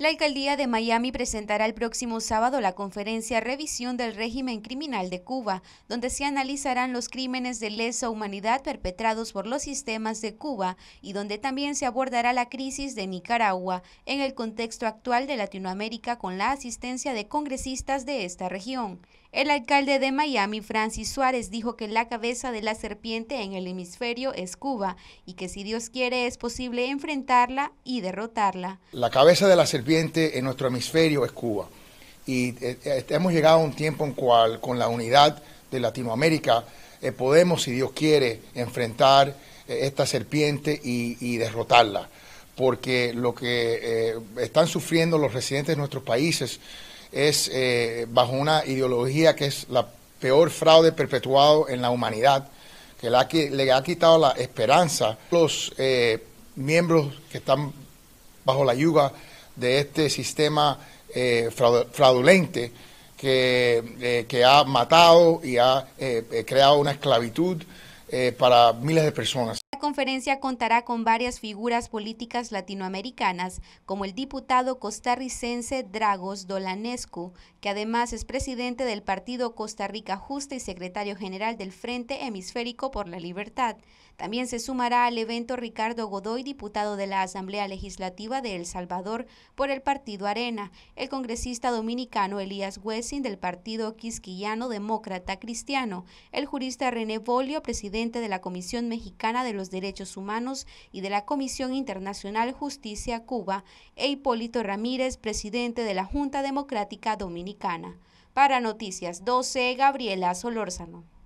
La alcaldía de Miami presentará el próximo sábado la conferencia Revisión del régimen criminal de Cuba, donde se analizarán los crímenes de lesa humanidad perpetrados por los sistemas de Cuba y donde también se abordará la crisis de Nicaragua en el contexto actual de Latinoamérica con la asistencia de congresistas de esta región. El alcalde de Miami, Francis Suárez, dijo que la cabeza de la serpiente en el hemisferio es Cuba y que si Dios quiere es posible enfrentarla y derrotarla. La cabeza de la en nuestro hemisferio es Cuba. Y eh, eh, hemos llegado a un tiempo en cual con la unidad de Latinoamérica eh, podemos, si Dios quiere, enfrentar esta serpiente y, derrotarla. Porque lo que están sufriendo los residentes de nuestros países es bajo una ideología que es la peor fraude perpetuado en la humanidad, que la, le ha quitado la esperanza. Los miembros que están bajo la yuga de este sistema eh, fraudulente que, eh, que, ha matado y ha eh, eh, creado una esclavitud para miles de personas conferencia contará con varias figuras políticas latinoamericanas, como el diputado costarricense Dragos Dolanescu, que además es presidente del Partido Costa Rica Justa y secretario general del Frente Hemisférico por la Libertad. También se sumará al evento Ricardo Godoy, diputado de la Asamblea Legislativa de El Salvador por el Partido Arena, el congresista dominicano Elías Wessing del Partido Quisquillano Demócrata Cristiano, el jurista René Bolio, presidente de la Comisión Mexicana de los Derechos Humanos y de la Comisión Internacional Justicia Cuba, e Hipólito Ramírez, presidente de la Junta Democrática Dominicana. Para Noticias 12, Gabriela Solórzano.